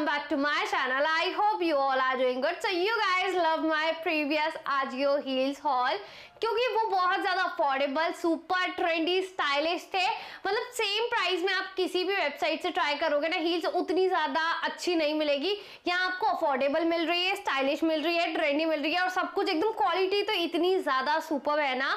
welcome back to my channel i hope you all are doing good so you guys love my previous ajio heels haul क्योंकि वो बहुत ज़्यादा affordable super trendy stylish थे मतलब same price में आप किसी भी वेबसाइट से ट्राई करोगे ना हील्स उतनी ज़्यादा अच्छी नहीं मिलेगी यहाँ आपको अफोर्डेबल मिल रही है स्टाइलिश मिल रही है ट्रेंडी मिल रही है और सब कुछ एकदम क्वालिटी तो इतनी ज़्यादा सुपर है ना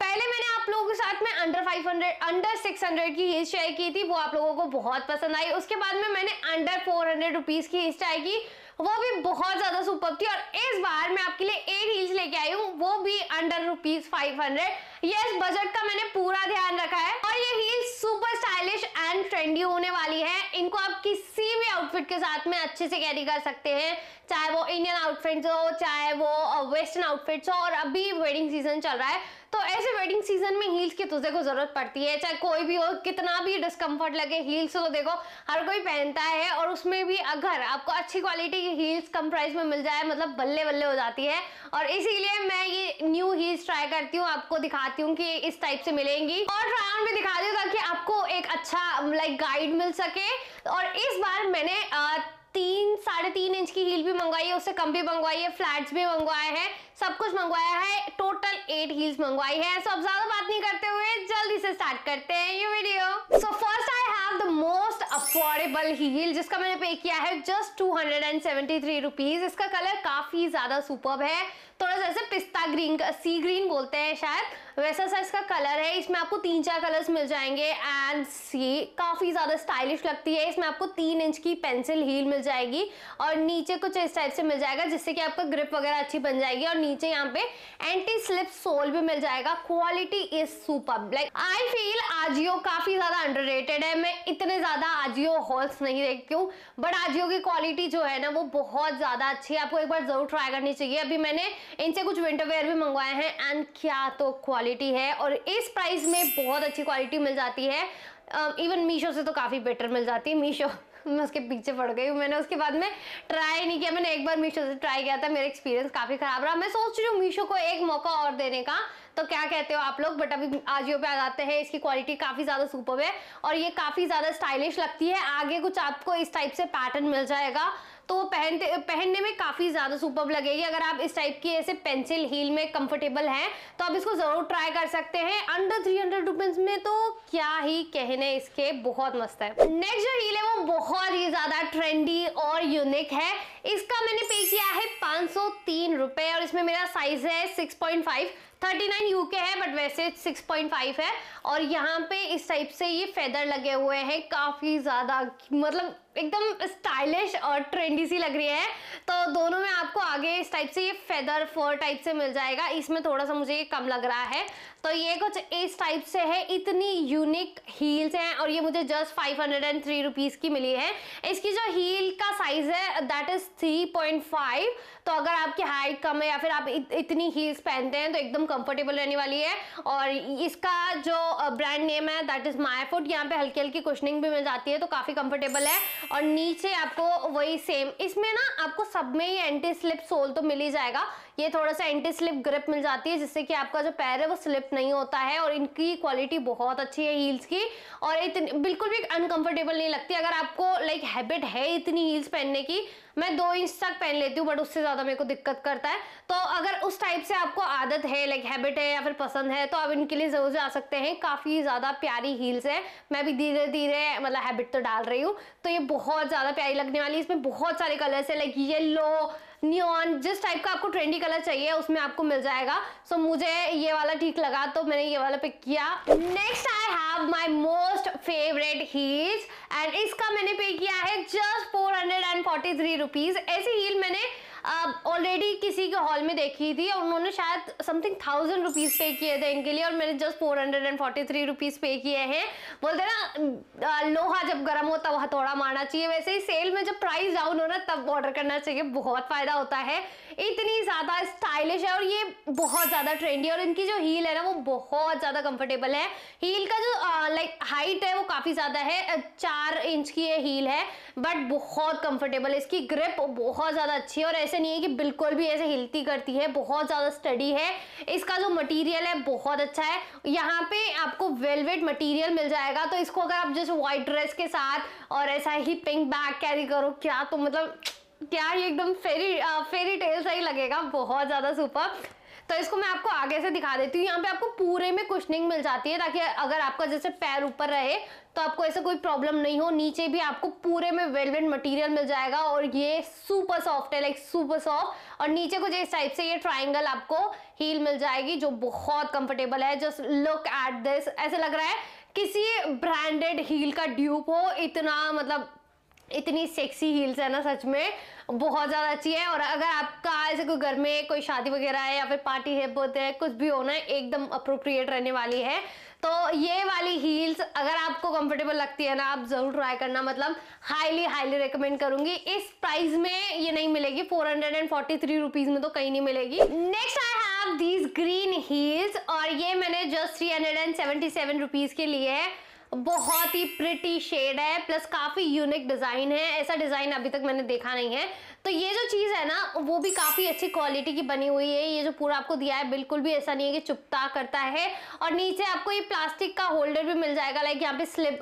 पहले मैंने आप लोगों के साथ में अंडर 500 अंडर 600 की हील ट्राई की थी वो आप लोगों को बहुत पसंद आई उसके बाद में मैंने अंडर 400 हंड्रेड की हील ट्राई की वो भी बहुत ज्यादा सुपर थी और इस बार मैं आपके लिए एक हिल्स लेके आई हूँ वो भी under rupees five hundred budget का मैंने पूरा ध्यान रखा है और ये heels super stylish and trendy होने वाली है इनको आप किसी भी आउटफिट के साथ में अच्छे से कैरी कर सकते हैं चाहे वो इंडियन आउटफिट्स हो चाहे वो वेस्टर्न आउटफिट्स हो और अभी वेडिंग सीजन चल रहा है ऐसे वेडिंग सीजन में हील्स की तुझे को जरूरत पड़ती है चाहे कोई भी हो कितना भी डिस्कम्फर्ट लगे हील्स तो देखो हर कोई पहनता है और उसमें भी अगर आपको अच्छी क्वालिटी की हील्स कम प्राइस में मिल जाए मतलब बल्ले बल्ले हो जाती है और इसीलिए मैं ये न्यू हील्स ट्राई करती हूँ आपको दिखाती हूँ कि इस टाइप से मिलेंगी और ट्राई ऑन में दिखा दी ताकि आपको एक अच्छा लाइक गाइड मिल सके और इस बार मैंने आ, तीन साढ़े तीन इंच की हील भी मंगवाई है उससे कम भी मंगवाई है फ्लैट्स भी मंगवाए हैं सब कुछ मंगवाया है टोटल एट हील्स मंगवाई है सो अब ज्यादा बात नहीं करते हुए जल्दी से स्टार्ट करते हैं ये video so first I have the most affordable heel जिसका मैंने पे किया है just two hundred and seventy three rupees इसका कलर काफी ज्यादा सुपर है थोड़ा सा ऐसे पिस्ता ग्रीन सी ग्रीन बोलते हैं शायद वैसा सा इसका कलर है इसमें आपको तीन चार कलर्स मिल जाएंगे एंड सी काफ़ी ज़्यादा स्टाइलिश लगती है इसमें आपको तीन इंच की पेंसिल हील मिल जाएगी और नीचे कुछ इस टाइप से मिल जाएगा जिससे कि आपका ग्रिप वगैरह अच्छी बन जाएगी और नीचे यहाँ पे एंटी स्लिप सोल भी मिल जाएगा quality is super like I feel Ajio काफ़ी ज़्यादा अंडर है मैं इतने ज़्यादा आजियो हॉल्स नहीं देखती हूँ बट आजियो की क्वालिटी जो है ना वो बहुत ज़्यादा अच्छी है आपको एक बार ज़रूर ट्राई करनी चाहिए अभी मैंने इनसे कुछ विंटर वेयर भी मंगवाए हैं एंड क्या तो क्वालिटी क्वालिटी है और इस प्राइस में बहुत अच्छी क्वालिटी मिल जाती है इवन uh, मीशो से तो काफ़ी बेटर मिल जाती है मीशो मैं उसके पीछे पड़ गई हूँ मैंने उसके बाद में ट्राई नहीं किया मैंने एक बार मीशो से ट्राई किया था मेरा एक्सपीरियंस काफ़ी ख़राब रहा मैं सोच रही हूँ मीशो को एक मौका और देने का तो क्या कहते हो आप लोग बट अभी आजियो पे आ जाते हैं इसकी क्वालिटी काफ़ी ज़्यादा सुपर है और ये काफ़ी ज़्यादा स्टाइलिश लगती है आगे कुछ आपको इस टाइप से पैटर्न मिल जाएगा तो पहनते पहनने में काफ़ी ज़्यादा सुपर लगेगी अगर आप इस टाइप की ऐसे पेंसिल हील में कंफर्टेबल हैं तो आप इसको ज़रूर ट्राई कर सकते हैं अंडर थ्री हंड्रेड रुपीज़ में तो क्या ही कहने इसके बहुत मस्त है नेक्स्ट जो हील है वो बहुत ही ज़्यादा ट्रेंडी और यूनिक है इसका मैंने पे किया है पांच सौ और इसमें मेरा साइज़ है सिक्स पॉइंट फाइव 39 यूके है बट वैसे 6.5 है और यहाँ पे इस टाइप से ये फेदर लगे हुए हैं काफ़ी ज़्यादा मतलब एकदम स्टाइलिश और ट्रेंडी सी लग रही है तो दोनों में आपको आगे इस टाइप से ये फेदर फोर टाइप से मिल जाएगा इसमें थोड़ा सा मुझे ये कम लग रहा है तो ये कुछ इस टाइप से है इतनी यूनिक हील्स हैं और ये मुझे just five hundred and three rupees की मिली है इसकी जो हील का साइज़ है that is three point five तो अगर आपकी हाइट कम है या फिर आप इतनी हील्स पहनते हैं तो एकदम एकदम कंफर्टेबल रहने वाली है और इसका जो ब्रांड नेम है दैट इज माई फुट यहाँ पे हल्की हल्की कुशनिंग भी मिल जाती है तो काफी कंफर्टेबल है और नीचे आपको वही सेम इसमें ना आपको सब में ही एंटी स्लिप सोल तो मिल ही जाएगा ये थोड़ा सा एंटी स्लिप ग्रिप मिल जाती है जिससे कि आपका जो पैर है वो स्लिप नहीं होता है और इनकी क्वालिटी बहुत अच्छी है हील्स की और इतनी बिल्कुल भी अनकंफर्टेबल नहीं लगती अगर आपको लाइक हैबिट है इतनी हील्स पहनने की मैं दो इंच तक पहन लेती हूँ बट उससे ज़्यादा मेरे को दिक्कत करता है तो अगर उस टाइप से आपको आदत है लाइक हैबिट है या फिर पसंद है तो आप इनके लिए ज़रूर जा सकते हैं काफ़ी ज़्यादा प्यारी हील्स है मैं भी धीरे धीरे मतलब हैबिट तो डाल रही हूँ तो ये बहुत ज़्यादा प्यारी लगने वाली इसमें बहुत सारे कलर्स है लाइक येल्लो न्यून जिस टाइप का आपको ट्रेंडी कलर चाहिए उसमें आपको मिल जाएगा सो so, मुझे ये वाला ठीक लगा तो मैंने ये वाला पिक किया next I have my most favourite heels and इसका मैंने पे किया है just four hundred and forty three rupees ऐसी हील मैंने ऑलरेडी किसी के हॉल में देखी थी और उन्होंने शायद समथिंग थाउजेंड रुपीज़ पे किए थे इनके लिए और मैंने just four hundred and forty three rupees pay किए हैं बोलते ना लोहा जब गर्म होता तब हथौड़ा मारना चाहिए वैसे ही सेल में जब प्राइस डाउन हो ना तब ऑर्डर करना चाहिए बहुत फ़ायदा होता है इतनी ज़्यादा स्टाइलिश है और ये बहुत ज़्यादा ट्रेंडी और इनकी जो हील है ना वो बहुत ज़्यादा कंफर्टेबल है हील का जो लाइक हाइट है वो काफ़ी ज़्यादा है चार इंच की ये हील है बट बहुत कंफर्टेबल है इसकी ग्रिप बहुत ज़्यादा अच्छी है और ऐसे ऐसे नहीं है कि बिल्कुल भी ऐसे हिलती करती है बहुत ज़्यादा स्टडी है इसका जो मटेरियल है बहुत अच्छा है यहाँ पे आपको वेलवेट मटेरियल मिल जाएगा तो इसको अगर आप जैसे वाइट ड्रेस के साथ और ऐसा ही पिंक बैग कैरी करो क्या तो मतलब क्या ये एकदम फेरी फेरी टेल सा ही लगेगा बहुत ज़्यादा सुपर तो इसको मैं आपको आगे से दिखा देती हूँ यहाँ पे आपको पूरे में कुशनिंग मिल जाती है ताकि अगर आपका जैसे पैर ऊपर रहे तो आपको ऐसा कोई प्रॉब्लम नहीं हो नीचे भी आपको पूरे में वेलवेट मटेरियल मिल जाएगा और ये सुपर सॉफ्ट है लाइक सुपर सॉफ्ट और नीचे कुछ इस टाइप से ये ट्राइंगल आपको हील मिल जाएगी जो बहुत कंफर्टेबल है जस्ट लुक एट दिस ऐसा लग रहा है किसी ब्रांडेड हील का ड्यूप हो इतना मतलब इतनी सेक्सी हील्स है ना सच में बहुत ज़्यादा अच्छी है और अगर आपका ऐसे कोई घर में कोई शादी वगैरह है या फिर पार्टी है बर्थडे है कुछ भी होना है एकदम अप्रोप्रिएट रहने वाली है तो ये वाली हील्स अगर आपको कंफर्टेबल लगती है ना आप ज़रूर ट्राई करना मतलब हाईली हाईली रिकमेंड करूंगी इस प्राइस में ये नहीं मिलेगी four hundred and forty three rupees में तो कहीं नहीं मिलेगी next I have these green heels और ये मैंने just three hundred and seventy seven rupees के लिए है बहुत ही प्रिटी शेड है प्लस काफ़ी यूनिक डिज़ाइन है ऐसा डिज़ाइन अभी तक मैंने देखा नहीं है तो ये जो चीज़ है ना वो भी काफ़ी अच्छी क्वालिटी की बनी हुई है ये जो पूरा आपको दिया है बिल्कुल भी ऐसा नहीं है कि चुपता करता है और नीचे आपको ये प्लास्टिक का होल्डर भी मिल जाएगा लाइक यहाँ पे स्लिप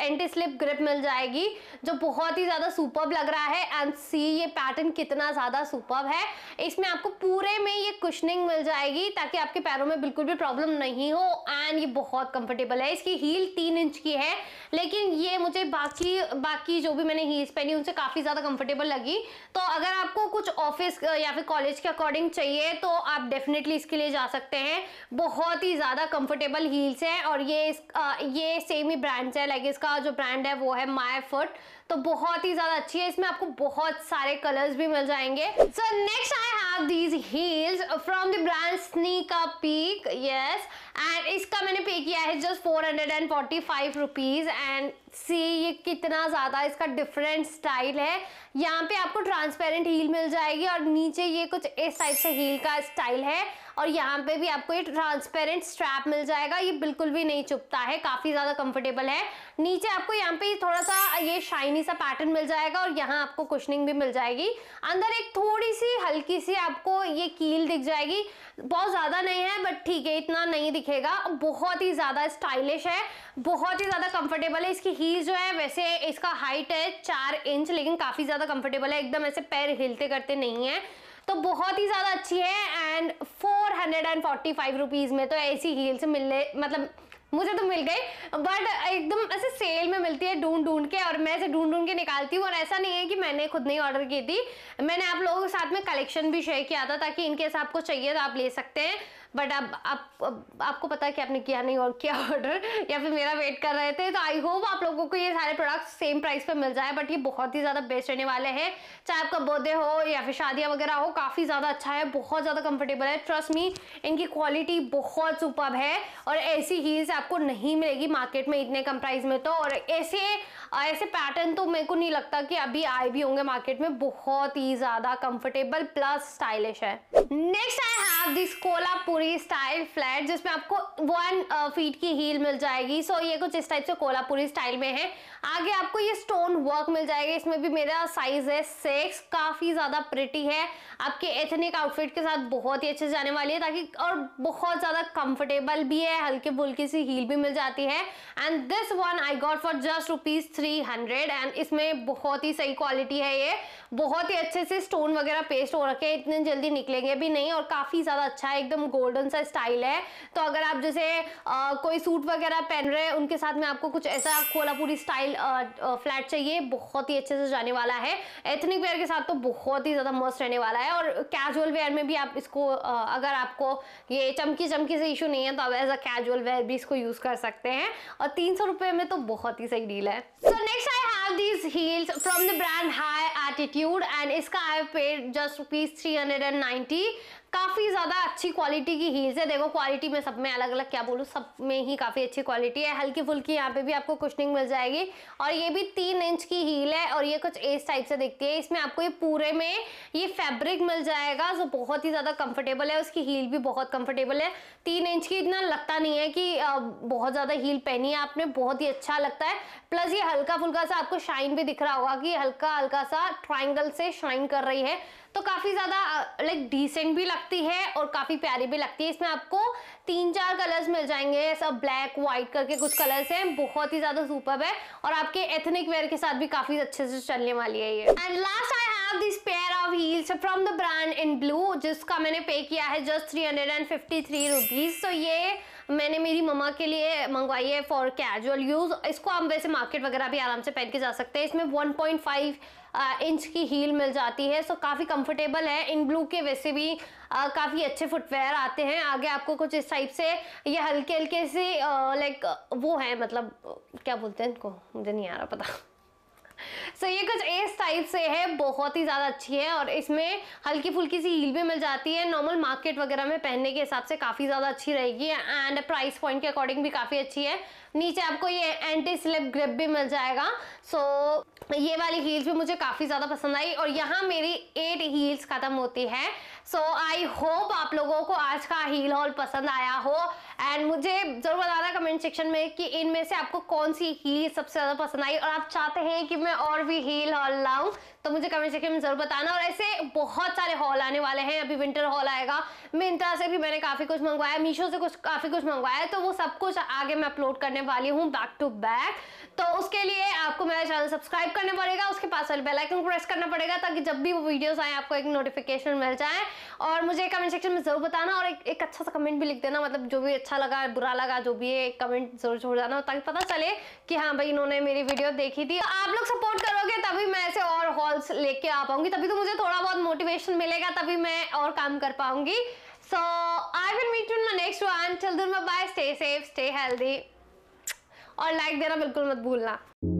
एंटी स्लिप ग्रिप मिल जाएगी जो बहुत ही ज़्यादा सुपर लग रहा है एंड सी ये पैटर्न कितना ज़्यादा सुपर है इसमें आपको पूरे में ये कुशनिंग मिल जाएगी ताकि आपके पैरों में बिल्कुल भी प्रॉब्लम नहीं हो एंड ये बहुत कंफर्टेबल है इसकी हील तीन तीन इंच की है लेकिन ये मुझे बाकी बाकी जो भी मैंने हील्स पहनी उनसे काफ़ी ज़्यादा कंफर्टेबल लगी तो अगर आपको कुछ ऑफिस या फिर कॉलेज के अकॉर्डिंग चाहिए तो आप डेफिनेटली इसके लिए जा सकते हैं बहुत ही ज़्यादा कंफर्टेबल हील्स है और ये इस, आ, ये सेम ही ब्रांड्स है लाइक इसका जो ब्रांड है वो है माई फुट तो बहुत ही ज्यादा अच्छी है इसमें आपको बहुत सारे कलर्स भी मिल जाएंगे so next I have these heels from the brand sneak a peek yes and इसका मैंने पे किया है just four hundred and forty five rupees and see ये कितना ज़्यादा इसका डिफरेंट स्टाइल है यहाँ पे आपको ट्रांसपेरेंट हील मिल जाएगी और नीचे ये कुछ इस टाइप से हील का स्टाइल है और यहाँ पे भी आपको ये ट्रांसपेरेंट स्ट्रैप मिल जाएगा ये बिल्कुल भी नहीं चुपता है काफ़ी ज़्यादा कंफर्टेबल है नीचे आपको यहाँ पे थोड़ा सा ये शाइनी सा पैटर्न मिल जाएगा और यहाँ आपको कुशनिंग भी मिल जाएगी अंदर एक थोड़ी सी हल्की सी आपको ये कील दिख जाएगी बहुत ज़्यादा नहीं है बट ठीक है इतना नहीं दिखेगा बहुत ही ज़्यादा स्टाइलिश है बहुत ही ज़्यादा कंफर्टेबल है इसकी हील जो है वैसे इसका हाइट है चार इंच लेकिन काफ़ी ज़्यादा कंफर्टेबल है एकदम ऐसे पैर हिलते करते नहीं है तो बहुत ही ज़्यादा अच्छी है and four hundred and forty five rupees में तो ऐसी हील्स मिलने मतलब मुझे तो मिल गई बट एकदम ऐसे सेल में मिलती है ढूंढ ढूंढ के और मैं ऐसे ढूंढ ढूंढ के निकालती हूँ और ऐसा नहीं है कि मैंने खुद नहीं ऑर्डर की थी मैंने आप लोगों के साथ में कलेक्शन भी शेयर किया था ताकि इनके हिसाब आपको चाहिए तो आप ले सकते हैं बट अब आप, आप, आपको पता है कि आपने किया नहीं और किया ऑर्डर या फिर मेरा वेट कर रहे थे तो आई होप आप लोगों को ये सारे प्रोडक्ट सेम प्राइस पर मिल जाए बट ये बहुत ही ज़्यादा बेस्ट रहने वाले हैं चाहे आपका बर्थडे हो या फिर शादियाँ वगैरह हो काफ़ी ज़्यादा अच्छा है बहुत ज़्यादा कंफर्टेबल है ट्रस्ट मी इनकी क्वालिटी बहुत सुपर है और ऐसी हील्स आपको नहीं मिलेगी मार्केट में इतने कम प्राइस में तो और ऐसे ऐसे पैटर्न तो मेरे को नहीं लगता कि अभी आए भी होंगे मार्केट में बहुत ही ज़्यादा कम्फर्टेबल प्लस स्टाइलिश है next I have this Kolhapur Kolhapuri style flat जिसमें आपको वन फीट uh, की हील मिल जाएगी सो ये कुछ इस टाइप से कोलापुरी स्टाइल में है आगे आपको ये स्टोन वर्क मिल जाएगा इसमें भी मेरा साइज है सिक्स काफ़ी ज़्यादा प्रिटी है आपके एथनिक आउटफिट के साथ बहुत ही अच्छे जाने वाली है ताकि और बहुत ज़्यादा कंफर्टेबल भी है हल्के फुल्की सी हील भी मिल जाती है and this one I got for just rupees three hundred and इसमें बहुत ही सही क्वालिटी है ये बहुत ही अच्छे से स्टोन वगैरह पेस्ट हो रखे इतने जल्दी निकलेंगे भी नहीं और काफ़ी ज़्यादा अच्छा है एकदम गोल्ड गोल्डन सा स्टाइल है तो अगर आप जैसे आ, कोई सूट वगैरह पहन रहे हैं उनके साथ में आपको कुछ ऐसा कोलापुरी स्टाइल फ्लैट चाहिए बहुत ही अच्छे से जाने वाला है एथनिक वेयर के साथ तो बहुत ही ज़्यादा मस्त रहने वाला है और कैजुअल वेयर में भी आप इसको आ, अगर आपको ये चमकी चमकी से इशू नहीं है तो आप एज अ कैजुअल वेयर भी इसको यूज़ कर सकते हैं और तीन में तो बहुत ही सही डील है so next got these heels from the brand High Attitude and इसका I have paid just rupees 390 काफ़ी ज़्यादा अच्छी क्वालिटी की हील्स है देखो क्वालिटी में सब में अलग अलग क्या बोलूँ सब में ही काफ़ी अच्छी क्वालिटी है हल्की फुल्की यहाँ पे भी आपको कुशनिंग मिल जाएगी और ये भी तीन इंच की हील है और ये कुछ एस टाइप से दिखती है इसमें आपको ये पूरे में ये फैब्रिक मिल जाएगा जो बहुत ही ज़्यादा कम्फर्टेबल है उसकी हील भी बहुत कम्फर्टेबल है तीन इंच की इतना लगता नहीं है कि बहुत ज़्यादा हील पहनी है आपने बहुत ही अच्छा लगता है प्लस ये हल्का फुल्का सा आपको शाइन भी दिख रहा होगा कि हल्का हल्का सा ट्राइंगल से शाइन कर रही है तो काफ़ी ज़्यादा लाइक डिसेंट भी लगती है और काफ़ी प्यारी भी लगती है इसमें आपको तीन चार कलर्स मिल जाएंगे सब ब्लैक वाइट करके कुछ कलर्स हैं बहुत ही ज़्यादा सुपर है और आपके एथनिक वेयर के साथ भी काफ़ी अच्छे से चलने वाली है ये and last I have this pair of heels from the brand in blue जिसका मैंने पे किया है just three hundred and fifty three rupees तो ये मैंने मेरी मम्मा के लिए मंगवाई है फॉर कैजुअल यूज़ इसको आप वैसे मार्केट वगैरह भी आराम से पहन के जा सकते हैं इसमें 1.5 इंच की हील मिल जाती है सो काफ़ी कंफर्टेबल है इन ब्लू के वैसे भी काफ़ी अच्छे फुटवेयर आते हैं आगे आपको कुछ इस टाइप से ये हल्के हल्के से लाइक वो है मतलब क्या बोलते हैं इनको मुझे नहीं आ रहा पता सो so, ये कुछ इस टाइप से है बहुत ही ज़्यादा अच्छी है और इसमें हल्की फुल्की सी हील भी मिल जाती है नॉर्मल मार्केट वगैरह में पहनने के हिसाब से काफ़ी ज़्यादा अच्छी रहेगी एंड प्राइस पॉइंट के अकॉर्डिंग भी काफ़ी अच्छी है नीचे आपको ये एंटी स्लिप ग्रिप भी मिल जाएगा सो so, ये वाली हील्स भी मुझे काफ़ी ज़्यादा पसंद आई और यहाँ मेरी एट हील्स ख़त्म होती है सो आई होप आप लोगों को आज का हील हॉल पसंद आया हो एंड मुझे ज़रूर बताना कमेंट सेक्शन में कि इनमें से आपको कौन सी हील सबसे ज़्यादा पसंद आई और आप चाहते हैं कि मैं और भी हील हॉल लाऊं तो मुझे कमेंट सेक्शन में जरूर बताना और ऐसे बहुत सारे हॉल आने वाले हैं अभी विंटर हॉल आएगा मिंत्रा से भी मैंने काफ़ी कुछ मंगवाया मीशो से कुछ काफ़ी कुछ मंगवाया तो वो सब कुछ आगे मैं अपलोड करने वाली हूँ बैक टू बैक तो उसके लिए आपको मेरा चैनल सब्सक्राइब करना पड़ेगा उसके पास वाले बेलाइकन प्रेस करना पड़ेगा ताकि जब भी वो वीडियोस आए आपको एक नोटिफिकेशन मिल जाए और मुझे कमेंट सेक्शन में जरूर बताना और एक, एक अच्छा सा कमेंट भी लिख देना मतलब जो भी अच्छा लगा बुरा लगा जो भी है कमेंट जरूर छोड़ जाना ताकि पता चले कि हाँ भाई इन्होंने मेरी वीडियो देखी थी तो आप लोग सपोर्ट करोगे तभी मैं ऐसे और हॉल कॉल्स लेके आ पाऊंगी तभी तो मुझे थोड़ा बहुत मोटिवेशन मिलेगा तभी मैं और काम कर पाऊंगी so I will meet in my next one till then bye stay safe stay healthy और लाइक देना बिल्कुल मत भूलना